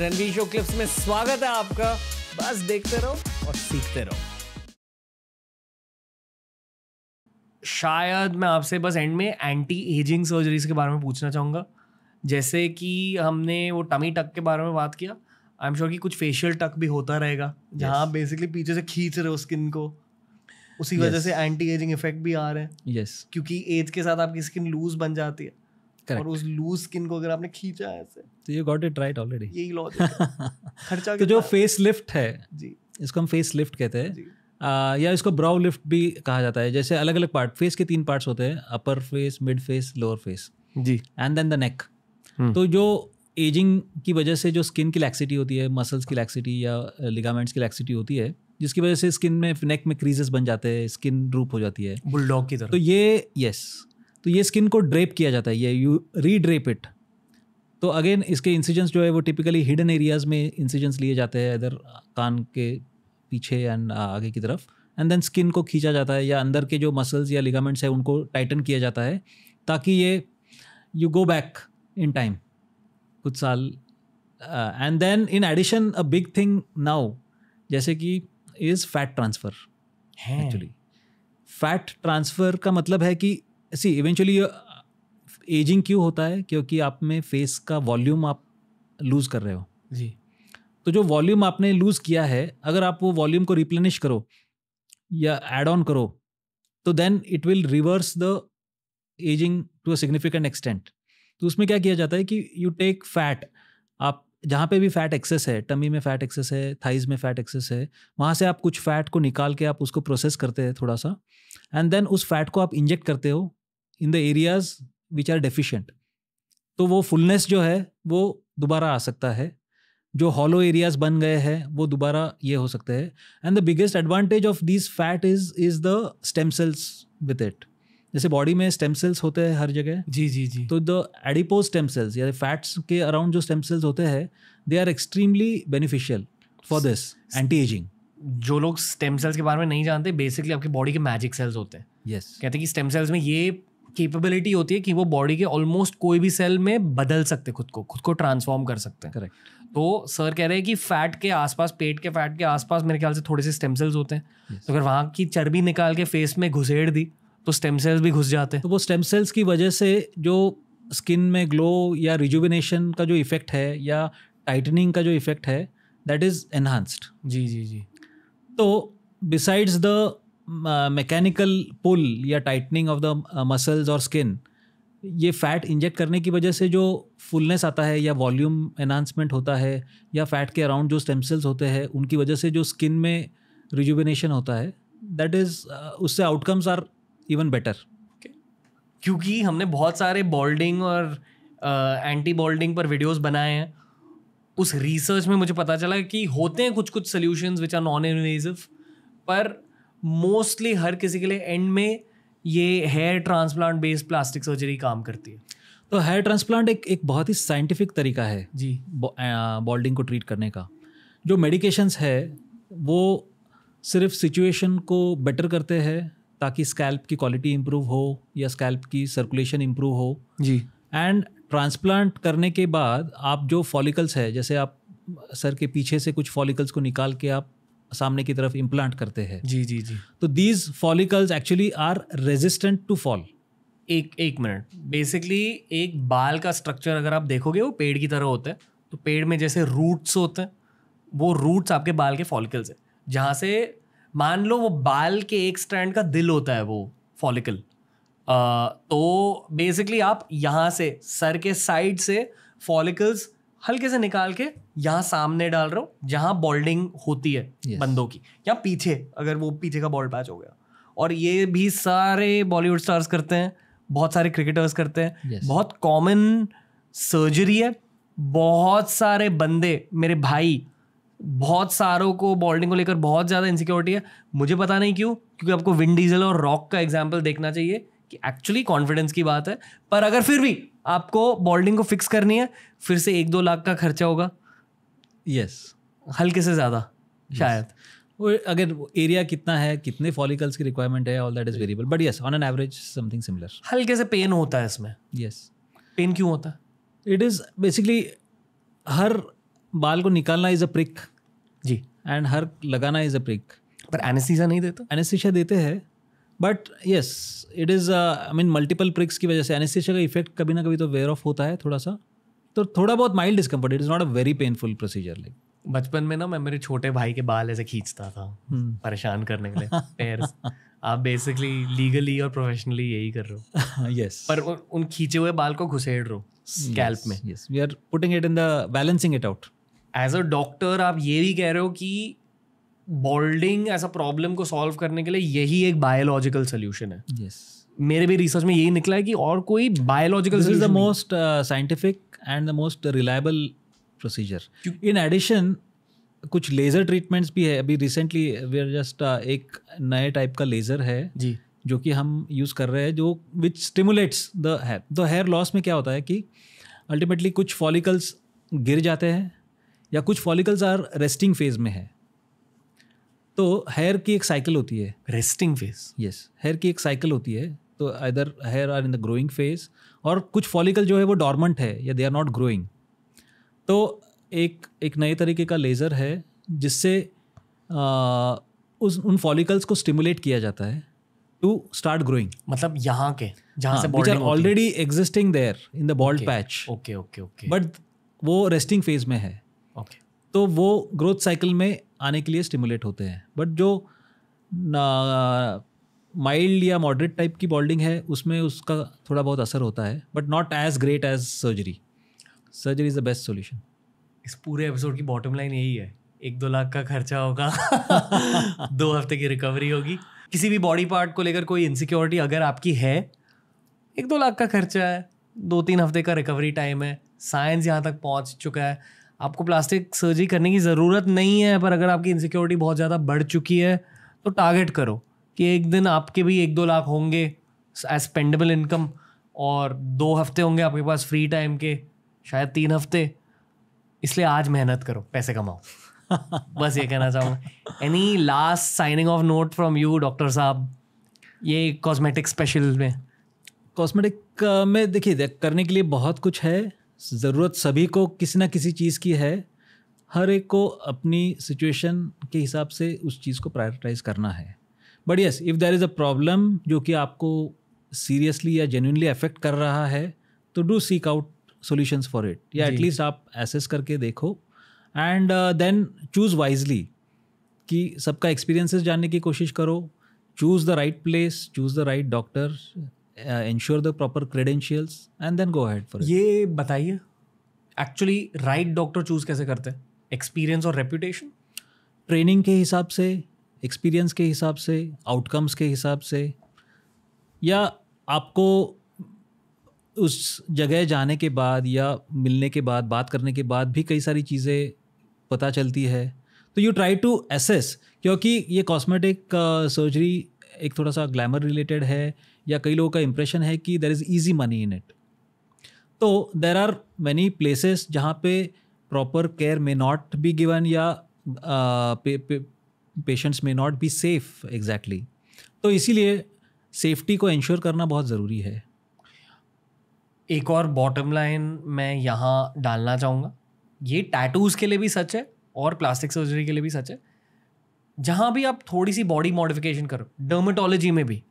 Ranveer show clips में स्वागत है आपका बस देखते रहो और सीखते रहो शायद मैं आपसे बस एंड में एंटी एजिंग सर्जरीज के बारे में पूछना चाहूंगा जैसे कि हमने वो टमी टक के बारे में बात किया आई एम श्योर कि कुछ फेशियल टक भी होता रहेगा जहाँ बेसिकली पीछे से खींच रहे हो स्किन को उसी yes. वजह से एंटी एजिंग इफेक्ट भी आ रहे हैं यस yes. क्योंकि एज के साथ आपकी स्किन लूज बन जाती है और उस लूज स्किन को अगर आपने खींचा ऐसे तो you got it right already यही लॉजिक खर्चा तो जो फेस लिफ्ट है जी इसको हम फेस लिफ्ट कहते हैं आ, या इसको ब्राउ लिफ्ट भी कहा जाता है जैसे अलग अलग पार्ट फेस के तीन पार्ट्स होते हैं upper face mid face lower face जी एंड देन द नेक तो जो एजिंग की वजह से जो स्किन की लैक्सिटी होती है मसल्स की लैक्सिटी या लिगामेंट्स की लैक्सिटी होती है जिसकी वजह से स्किन में नेक में क्रीजेस बन जाते हैं स्किन रूप हो जाती है बुलडॉग की तरह तो ये यस तो ये स्किन को ड्रेप किया जाता है ये यू रीड्रेप इट तो अगेन इसके इंसिजेंस जो है वो टिपिकली हिडन एरियाज़ में इंसिजेंस लिए जाते हैं इधर कान के पीछे एंड आगे की तरफ एंड देन स्किन को खींचा जाता है या अंदर के जो मसल्स या लिगामेंट्स हैं उनको टाइटन किया जाता है ताकि ये you go back in time कुछ साल and then in addition a big thing now जैसे कि is fat transfer actually fat transfer का मतलब है कि सी इवेंचुअली एजिंग क्यों होता है क्योंकि आप में फेस का वॉल्यूम आप लूज़ कर रहे हो जी तो जो वॉल्यूम आपने लूज़ किया है अगर आप वो वॉल्यूम को रिप्लेनिश करो या एड ऑन करो तो then it will reverse the ageing to a significant extent तो उसमें क्या किया जाता है कि यू टेक फैट आप जहाँ पे भी फैट एक्सेस है टमी में फैट एक्सेस है थाइज में फैट एक्सेस है वहाँ से आप कुछ फैट को निकाल के आप उसको प्रोसेस करते हैं थोड़ा सा एंड देन उस फैट को आप इंजेक्ट करते हो in the areas which are deficient तो वो फुलनेस जो है वो दोबारा आ सकता है जो हॉलो एरियाज बन गए हैं वो दोबारा ये हो सकते हैं and the biggest advantage of this fat is is the stem cells with it जैसे बॉडी में स्टेम सेल्स होते हैं हर जगह जी जी जी तो द एडिपोज स्टेम सेल्स या फैट्स के अराउंड जो स्टेम सेल्स होते हैं they are extremely beneficial for this anti ageing जो लोग स्टेम सेल्स के बारे में नहीं जानते बेसिकली आपकी बॉडी के मैजिक सेल्स होते हैं यस yes. कहते हैं कि स्टेम सेल्स में ये कैपेबिलिटी होती है कि वो बॉडी के ऑलमोस्ट कोई भी सेल में बदल सकते खुद को खुद को ट्रांसफॉर्म कर सकते हैं करेक्ट तो सर कह रहे हैं कि फैट के आसपास पेट के फैट के आसपास मेरे ख्याल से थोड़े से स्टेम सेल्स होते हैं yes. तो अगर वहाँ की चर्बी निकाल के फेस में घुसेड़ दी तो स्टेम सेल्स भी घुस जाते हैं तो वो स्टेम सेल्स की वजह से जो स्किन में ग्लो या रिजुविनेशन का जो इफेक्ट है या टाइटनिंग का जो इफेक्ट है दैट इज़ एनहांस्ड जी जी जी तो बिसाइड्स द मैकेनिकल पुल या टाइटनिंग ऑफ द मसल्स और स्किन ये फैट इंजेक्ट करने की वजह से जो फुलनेस आता है या वॉल्यूम एनहांसमेंट होता है या फैट के अराउंड जो स्टेम सेल्स होते हैं उनकी वजह से जो स्किन में रिजुबिनेशन होता है दैट इज़ उससे आउटकम्स आर इवन बेटर क्योंकि हमने बहुत सारे बॉल्डिंग और एंटी uh, बॉल्डिंग पर वीडियोस बनाए हैं उस रिसर्च में मुझे पता चला कि होते हैं कुछ कुछ solution which are non invasive पर मोस्टली हर किसी के लिए एंड में ये hair transplant based plastic surgery काम करती है तो हेयर ट्रांसप्लांट एक एक बहुत ही साइंटिफिक तरीका है जी बॉल्डिंग को ट्रीट करने का जो मेडिकेशंस है वो सिर्फ सिचुएशन को बेटर करते हैं ताकि स्कैल्प की क्वालिटी इम्प्रूव हो या स्कैल्प की सर्कुलेशन इम्प्रूव हो जी एंड ट्रांसप्लांट करने के बाद आप जो फॉलिकल्स है जैसे आप सर के पीछे से कुछ फॉलिकल्स को निकाल के आप सामने की तरफ इम्प्लांट करते हैं जी जी जी तो these follicles actually are resistant to fall एक एक मिनट बेसिकली एक बाल का स्ट्रक्चर अगर आप देखोगे वो पेड़ की तरह होता है तो पेड़ में जैसे रूट्स होते हैं वो रूट्स आपके बाल के फॉलिकल्स हैं जहाँ से मान लो वो बाल के एक स्टैंड का दिल होता है वो फॉलिकल तो बेसिकली आप यहाँ से सर के साइड से फॉलिकल्स हल्के से निकाल के यहाँ सामने डाल रहा हूँ जहाँ बॉल्डिंग होती है yes. बंदों की या पीछे अगर वो पीछे का बॉल पैच हो गया और ये भी सारे बॉलीवुड स्टार्स करते हैं बहुत सारे क्रिकेटर्स करते हैं yes. बहुत कॉमन सर्जरी है बहुत सारे बंदे मेरे भाई बहुत सारों को बॉल्डिंग को लेकर बहुत ज़्यादा इनसिक्योरिटी है मुझे पता नहीं क्यों क्योंकि आपको विंड डीजल और रॉक का एग्जाम्पल देखना चाहिए कि एक्चुअली कॉन्फिडेंस की बात है पर अगर फिर भी आपको बॉल्डिंग को फिक्स करनी है फिर से एक दो लाख का खर्चा होगा यस yes. हल्के से ज़्यादा yes. शायद वो अगर एरिया कितना है कितने फॉलिकल्स की रिक्वायरमेंट है all that is variable but yes on an average something similar हल्के से पेन होता है इसमें यस yes. पेन क्यों होता है इट इज़ बेसिकली हर बाल को निकालना इज़ अ प्रिक जी एंड हर लगाना इज़ अ प्रिक पर एनेस्थीसिया नहीं देता एनेस्थीसिया देते हैं but yes it is I mean multiple pricks की वजह से एनेस्थीसिया का इफेक्ट कभी ना कभी तो वेयर ऑफ होता है थोड़ा सा तो थोड़ा बहुत mild discomfort it is not a very painful procedure like बचपन में ना मैं मेरे छोटे भाई के बाल ऐसे खींचता था hmm. परेशान करने के लिए पैर आप बेसिकली लीगली और प्रोफेशनली यही कर रहे हो यस yes. पर उन खींचे हुए बाल को घुसेड़ रहे हो स्कैल्प में yes we are putting it in the balancing it out as a doctor आप ये भी कह रहे हो कि बॉल्डिंग एज अ प्रॉब्लम को सॉल्व करने के लिए यही एक बायोलॉजिकल सोल्यूशन है yes. मेरे भी रिसर्च में यही निकला है कि और कोई biological is the most scientific and the most reliable procedure in addition कुछ लेज़र ट्रीटमेंट्स भी है अभी रिसेंटली वी आर जस्ट एक नए टाइप का लेज़र है जी जो कि हम यूज़ कर रहे हैं जो which stimulates the hair the hair loss में क्या होता है कि अल्टीमेटली कुछ फॉलिकल्स गिर जाते हैं या कुछ फॉलिकल्स आर रेस्टिंग फेज में है तो हेयर की एक साइकिल होती है रेस्टिंग फेज यस हेयर की एक साइकिल होती है तो either hair are in the growing phase और कुछ फॉलिकल जो है वो डॉर्मेंट है या दे आर नॉट ग्रोइंग तो एक एक नए तरीके का लेज़र है जिससे उस उन फॉलिकल्स को स्टिमुलेट किया जाता है टू स्टार्ट ग्रोइंग मतलब यहाँ के जहाँ से are already existing there in the bald patch okay okay okay but वो रेस्टिंग फेज में है ओके okay. तो वो ग्रोथ साइकिल में आने के लिए स्टिमुलेट होते हैं बट जो माइल्ड या मॉडरेट टाइप की बॉल्डिंग है उसमें उसका थोड़ा बहुत असर होता है but not as great as surgery surgery is the best solution इस पूरे एपिसोड की बॉटम लाइन यही है एक दो लाख का खर्चा होगा दो हफ्ते की रिकवरी होगी किसी भी बॉडी पार्ट को लेकर कोई इनसिक्योरिटी अगर आपकी है एक दो लाख का खर्चा है दो तीन हफ्ते का रिकवरी टाइम है साइंस यहाँ तक पहुँच चुका है आपको प्लास्टिक सर्जरी करने की ज़रूरत नहीं है पर अगर आपकी इनसिक्योरिटी बहुत ज़्यादा बढ़ चुकी है तो टारगेट करो कि एक दिन आपके भी एक दो लाख होंगे एज स्पेंडेबल इनकम और दो हफ्ते होंगे आपके पास फ्री टाइम के शायद तीन हफ्ते इसलिए आज मेहनत करो पैसे कमाओ बस ये कहना चाहूँगा any last signing off note from you doctor साहब ये कॉस्मेटिक स्पेशल में कॉस्मेटिक में देखिए करने के लिए बहुत कुछ है ज़रूरत सभी को किसी ना किसी चीज़ की है हर एक को अपनी सिचुएशन के हिसाब से उस चीज़ को प्रायोरिटाइज करना है but yes if there is a problem जो कि आपको सीरियसली या जेन्यूनली अफेक्ट कर रहा है तो do seek out solutions for it या एटलीस्ट आप एसेस करके देखो एंड देन चूज़ वाइजली कि सबका एक्सपीरियंसेस जानने की कोशिश करो choose the right place choose the right doctor ensure the proper credentials and then go ahead for ये बताइए एक्चुअली राइट डॉक्टर चूज कैसे करते हैं एक्सपीरियंस और रेपूटेशन ट्रेनिंग के हिसाब से एक्सपीरियंस के हिसाब से आउटकम्स के हिसाब से या आपको उस जगह जाने के बाद या मिलने के बाद बात करने के बाद भी कई सारी चीज़ें पता चलती है तो यू ट्राई टू एसेस क्योंकि ये कॉस्मेटिक सर्जरी uh, एक थोड़ा सा ग्लैमर रिलेटेड है या कई लोगों का इम्प्रेशन है कि there is easy money in it तो देर आर मैनी प्लेसेस जहाँ पे proper care may not be given या patients may not be safe exactly तो इसीलिए सेफ्टी को इंश्योर करना बहुत ज़रूरी है एक और बॉटम लाइन मैं यहाँ डालना चाहूँगा ये टैटूज़ के लिए भी सच है और प्लास्टिक सर्जरी के लिए भी सच है जहाँ भी आप थोड़ी सी बॉडी मॉडिफिकेशन करो डर्मेटोलॉजी में भी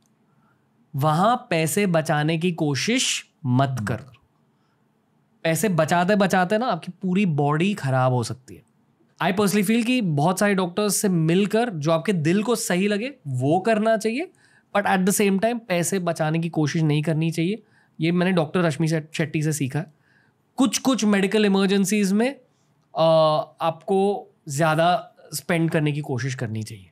वहाँ पैसे बचाने की कोशिश मत करो पैसे बचाते बचाते ना आपकी पूरी बॉडी खराब हो सकती है आई पर्सनली फील कि बहुत सारे डॉक्टर्स से मिलकर जो आपके दिल को सही लगे वो करना चाहिए but at the same time पैसे बचाने की कोशिश नहीं करनी चाहिए ये मैंने डॉक्टर रश्मि शेट्टी से सीखा कुछ कुछ मेडिकल इमरजेंसीज में आ, आपको ज़्यादा स्पेंड करने की कोशिश करनी चाहिए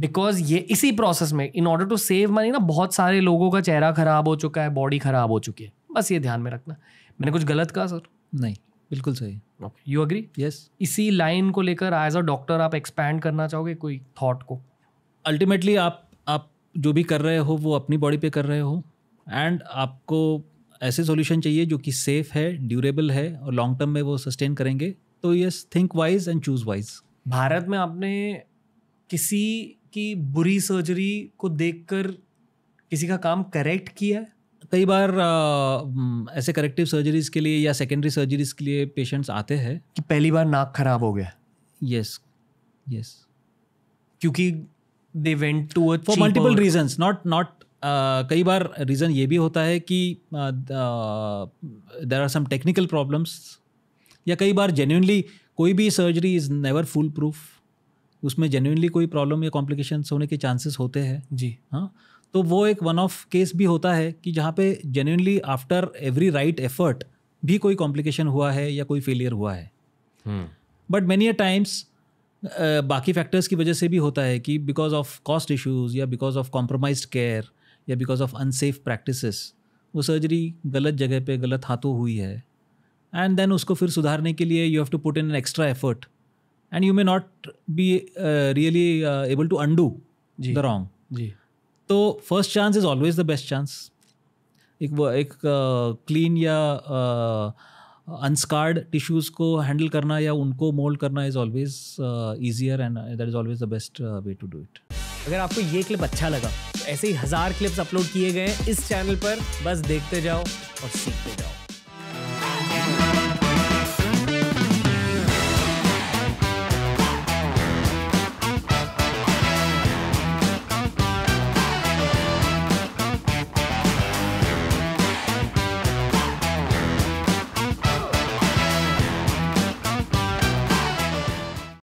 बिकॉज ये इसी प्रोसेस में in order to save money ना बहुत सारे लोगों का चेहरा खराब हो चुका है बॉडी खराब हो चुकी है बस ये ध्यान में रखना मैंने कुछ गलत कहा सर नहीं बिल्कुल सही यू अग्री यस इसी लाइन को लेकर एज अ डॉक्टर आप एक्सपैंड करना चाहोगे कोई थॉट को अल्टीमेटली आप आप जो भी कर रहे हो वो अपनी बॉडी पे कर रहे हो एंड आपको ऐसे सॉल्यूशन चाहिए जो कि सेफ है ड्यूरेबल है और लॉन्ग टर्म में वो सस्टेन करेंगे तो yes think wise and choose wise Bharat में आपने किसी की बुरी सर्जरी को देखकर किसी का काम करेक्ट किया है कई बार आ, ऐसे करेक्टिव सर्जरीज के लिए या सेकेंडरी सर्जरीज के लिए पेशेंट्स आते हैं कि पहली बार नाक खराब हो गया यस यस क्योंकि they went to for multiple reasons not not कई बार रीज़न ये भी होता है कि there are some technical problems या कई बार जेन्यूनली कोई भी surgery is never full proof उसमें जेन्यूनली कोई प्रॉब्लम या कॉम्प्लिकेशन होने के चांसेस होते हैं जी हाँ तो वो एक वन ऑफ केस भी होता है कि जहाँ पे genuinely after every right effort भी कोई कॉम्प्लिकेशन हुआ है या कोई फेलियर हुआ है but hmm. Many a times बाकी फैक्टर्स की वजह से भी होता है कि बिकॉज ऑफ कॉस्ट इश्यूज या बिकॉज ऑफ कॉम्प्रोमाइज केयर या बिकॉज ऑफ अनसेफ प्रैक्टिस वो सर्जरी गलत जगह पे गलत हाथों हुई है एंड देन उसको फिर सुधारने के लिए you have to put in an extra effort and you may not be really able to undo the wrong जी तो first chance is always the best chance एक एक क्लीन uh, या अनस्कार्ड uh, टिश्यूज़ को handle करना या उनको mould करना is always easier and that is always the best way to do it अगर आपको ये क्लिप अच्छा लगा तो ऐसे ही हज़ार क्लिप्स अपलोड किए गए हैं इस चैनल पर बस देखते जाओ और सीखते जाओ